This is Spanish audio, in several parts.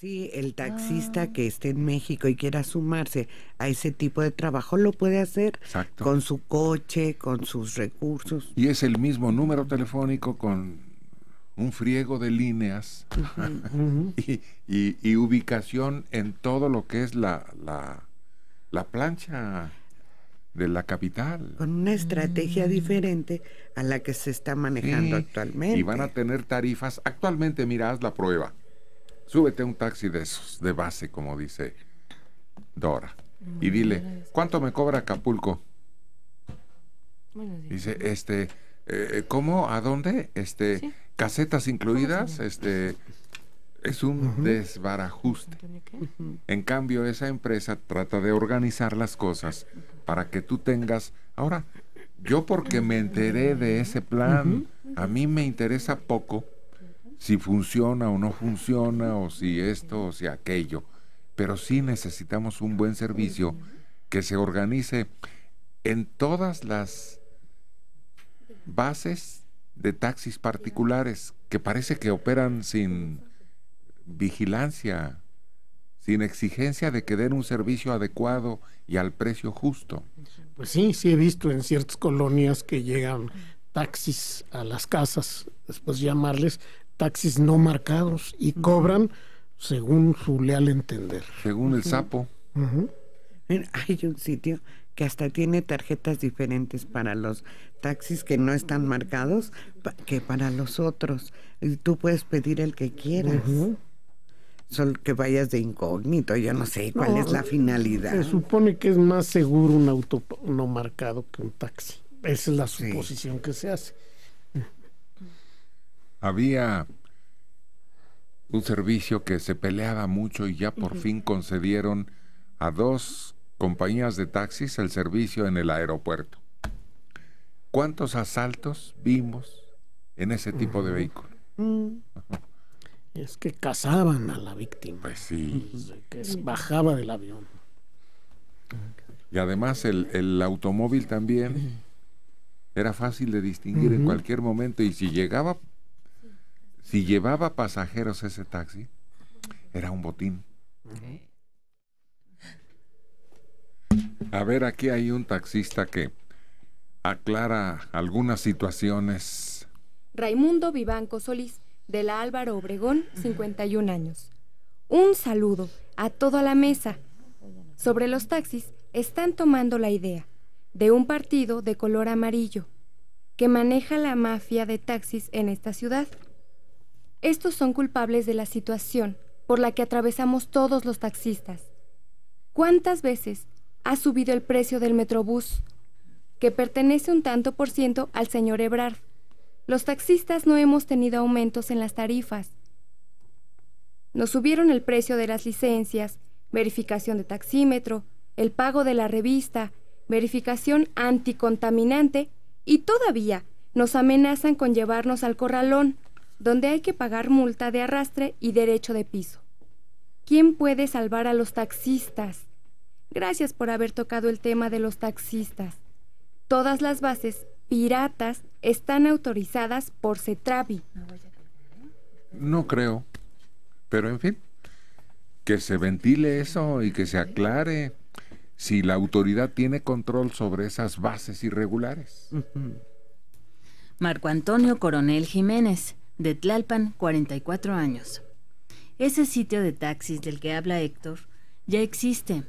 Sí, el taxista ah. que esté en México y quiera sumarse a ese tipo de trabajo lo puede hacer con su coche, con sus recursos. Y es el mismo número telefónico con un friego de líneas Y, ubicación en todo lo que es la, la, plancha de la capital. Con una estrategia mm. diferente a la que se está manejando actualmente. Y van a tener tarifas. Actualmente, mira, haz la prueba súbete a un taxi de esos, de base, como dice Dora. Y mm. dile, ¿cuánto me cobra Acapulco? Dice, este, eh, ¿cómo? ¿A dónde? Este, casetas incluidas, este, es un desbarajuste. En cambio, esa empresa trata de organizar las cosas para que tú tengas. Ahora, yo porque me enteré de ese plan, a mí me interesa poco si funciona o no funciona, o si esto o si aquello. Pero sí necesitamos un buen servicio que se organice en todas las bases de taxis particulares que parece que operan sin vigilancia, sin exigencia de que den un servicio adecuado y al precio justo. Pues sí, sí he visto en ciertas colonias que llegan taxis a las casas, después llamarles, taxis no marcados y cobran según su leal entender. Según el sapo. Hay un sitio que hasta tiene tarjetas diferentes para los taxis que no están marcados que para los otros. Y tú puedes pedir el que quieras. Solo que vayas de incógnito, yo no sé cuál es la finalidad. Se supone que es más seguro un auto no marcado que un taxi. Esa es la suposición que se hace había un servicio que se peleaba mucho y ya por fin concedieron a dos compañías de taxis el servicio en el aeropuerto. ¿Cuántos asaltos vimos en ese tipo de vehículo? Mm. Es que cazaban a la víctima. Pues que bajaba del avión. Y además el automóvil también era fácil de distinguir en cualquier momento y si llegaba si llevaba pasajeros ese taxi, era un botín. A ver, aquí hay un taxista que aclara algunas situaciones. Raimundo Vivanco Solís, de la Álvaro Obregón, 51 años. Un saludo a toda la mesa. Sobre los taxis, están tomando la idea de un partido de color amarillo que maneja la mafia de taxis en esta ciudad. Estos son culpables de la situación por la que atravesamos todos los taxistas. ¿Cuántas veces ha subido el precio del Metrobús, que pertenece un tanto por ciento al señor Ebrard? Los taxistas no hemos tenido aumentos en las tarifas. Nos subieron el precio de las licencias, verificación de taxímetro, el pago de la revista, verificación anticontaminante y todavía nos amenazan con llevarnos al corralón donde hay que pagar multa de arrastre y derecho de piso. ¿Quién puede salvar a los taxistas? Gracias por haber tocado el tema de los taxistas. Todas las bases piratas están autorizadas por CETRAVI. No creo, pero en fin, que se ventile eso y que se aclare si la autoridad tiene control sobre esas bases irregulares. Marco Antonio Coronel Jiménez de Tlalpan, 44 años. Ese sitio de taxis del que habla Héctor ya existe.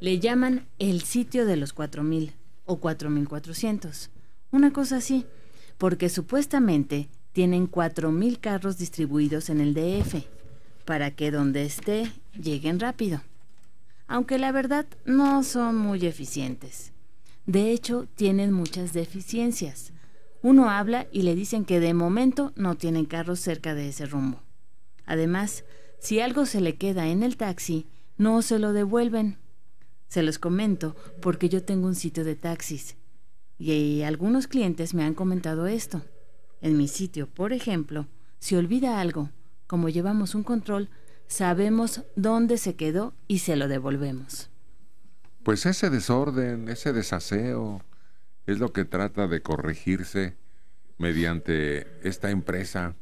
Le llaman el sitio de los 4000 o 4400. Una cosa así, porque supuestamente tienen 4000 carros distribuidos en el DF para que donde esté lleguen rápido. Aunque la verdad no son muy eficientes. De hecho, tienen muchas deficiencias uno habla y le dicen que de momento no tienen carros cerca de ese rumbo. Además, si algo se le queda en el taxi, no se lo devuelven. Se los comento porque yo tengo un sitio de taxis y algunos clientes me han comentado esto. En mi sitio, por ejemplo, si olvida algo, como llevamos un control, sabemos dónde se quedó y se lo devolvemos. Pues ese desorden, ese desaseo, es lo que trata de corregirse mediante esta empresa.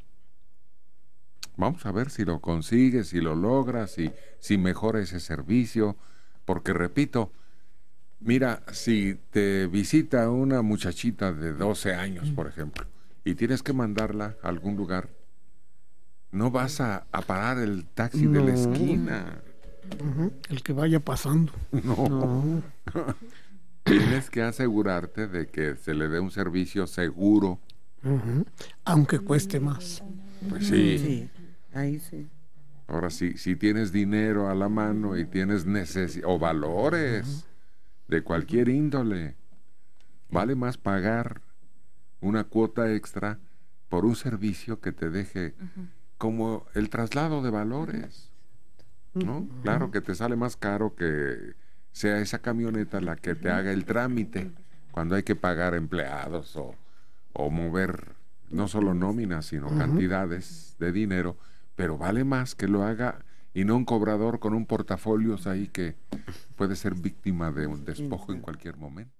Vamos a ver si lo consigues, si lo logras, si, mejora ese servicio, porque repito, mira, si te visita una muchachita de 12 años, por ejemplo, y tienes que mandarla a algún lugar, no vas a, parar el taxi de la esquina. El que vaya pasando. No. no. tienes que asegurarte de que se le dé un servicio seguro. Aunque cueste más. Pues sí. Ahí sí. Ahora, si, si tienes dinero a la mano y tienes necesidad o valores de cualquier índole, vale más pagar una cuota extra por un servicio que te deje como el traslado de valores. ¿No? Claro que te sale más caro que sea esa camioneta la que te haga el trámite cuando hay que pagar empleados o, mover no solo nóminas, sino cantidades de dinero, pero vale más que lo haga y no un cobrador con un portafolio ahí que puede ser víctima de un despojo en cualquier momento.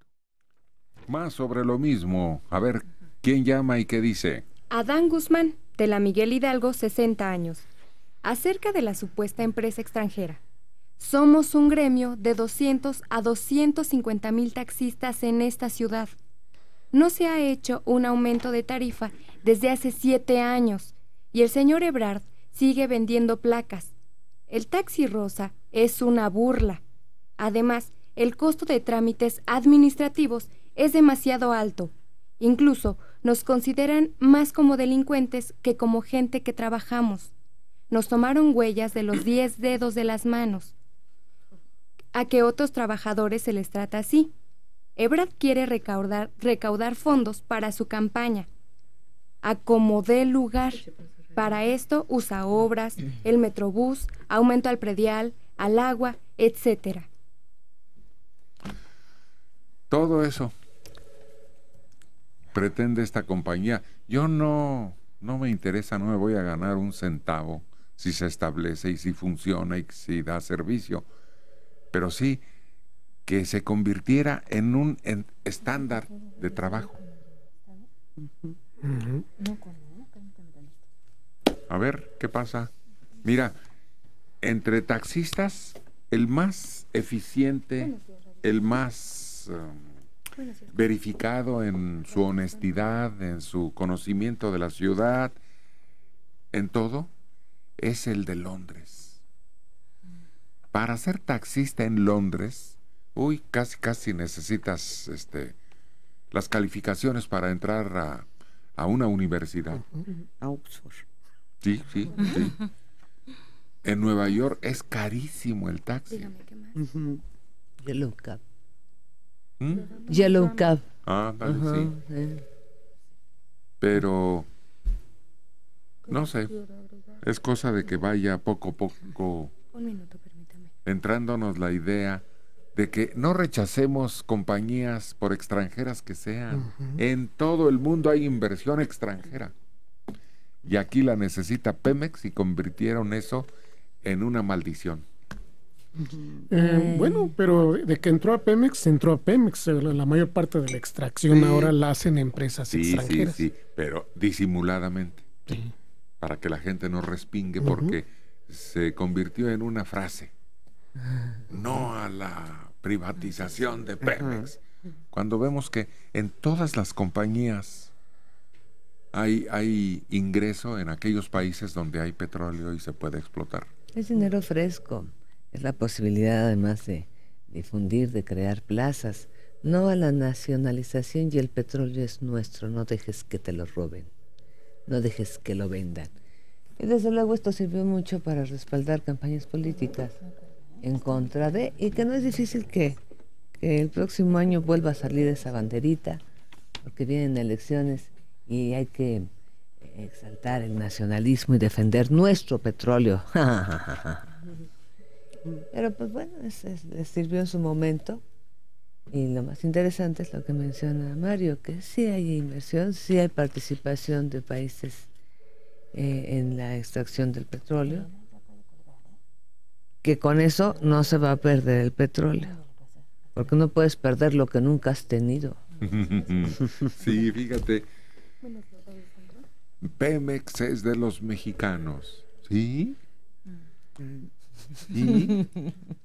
Más sobre lo mismo, a ver, ¿quién llama y qué dice? Adán Guzmán, de la Miguel Hidalgo, 60 años, acerca de la supuesta empresa extranjera. Somos un gremio de 200 a 250 mil taxistas en esta ciudad. No se ha hecho un aumento de tarifa desde hace siete años y el señor Ebrard sigue vendiendo placas. El taxi rosa es una burla. Además, el costo de trámites administrativos es demasiado alto. Incluso nos consideran más como delincuentes que como gente que trabajamos. Nos tomaron huellas de los 10 dedos de las manos a que otros trabajadores se les trata así. Ebrard quiere recaudar, recaudar fondos para su campaña. Acomodé lugar. Para esto usa obras, el metrobús, aumento al predial, al agua, etcétera... Todo eso pretende esta compañía. Yo no, no me interesa, no me voy a ganar un centavo si se establece y si funciona y si da servicio pero sí que se convirtiera en un estándar de trabajo. A ver, ¿qué pasa? Mira, entre taxistas, el más eficiente, el más um, verificado en su honestidad, en su conocimiento de la ciudad, en todo, es el de Londres para ser taxista en Londres, uy, casi casi necesitas este las calificaciones para entrar a, una universidad. A Oxford. Sí, sí, sí. En Nueva York es carísimo el taxi. Dígame, ¿qué más? Yellow Cab. ¿Mm? Yellow Cab. Ah, vale, sí. Pero, no sé, es cosa de que vaya poco a poco. Un minuto, entrándonos la idea de que no rechacemos compañías por extranjeras que sean. En todo el mundo hay inversión extranjera. Y aquí la necesita Pemex y convirtieron eso en una maldición. Eh, eh. bueno, pero de que entró a Pemex, entró a Pemex. Eh, la mayor parte de la extracción ahora la hacen empresas extranjeras. Sí, sí, pero disimuladamente. Para que la gente no respingue, porque se convirtió en una frase no a la privatización de Pemex. Cuando vemos que en todas las compañías hay, hay ingreso en aquellos países donde hay petróleo y se puede explotar. Es dinero fresco, es la posibilidad además de difundir, de crear plazas, no a la nacionalización y el petróleo es nuestro, no dejes que te lo roben, no dejes que lo vendan. Y desde luego esto sirvió mucho para respaldar campañas políticas en contra de, y que no es difícil que, el próximo año vuelva a salir esa banderita, porque vienen elecciones y hay que eh, exaltar el nacionalismo y defender nuestro petróleo. Pero pues bueno, les sirvió en su momento. Y lo más interesante es lo que menciona Mario, que sí hay inversión, sí hay participación de países eh, en la extracción del petróleo que con eso no se va a perder el petróleo, porque no puedes perder lo que nunca has tenido. sí, fíjate. Pemex es de los mexicanos, ¿sí? ¿Sí? Mm.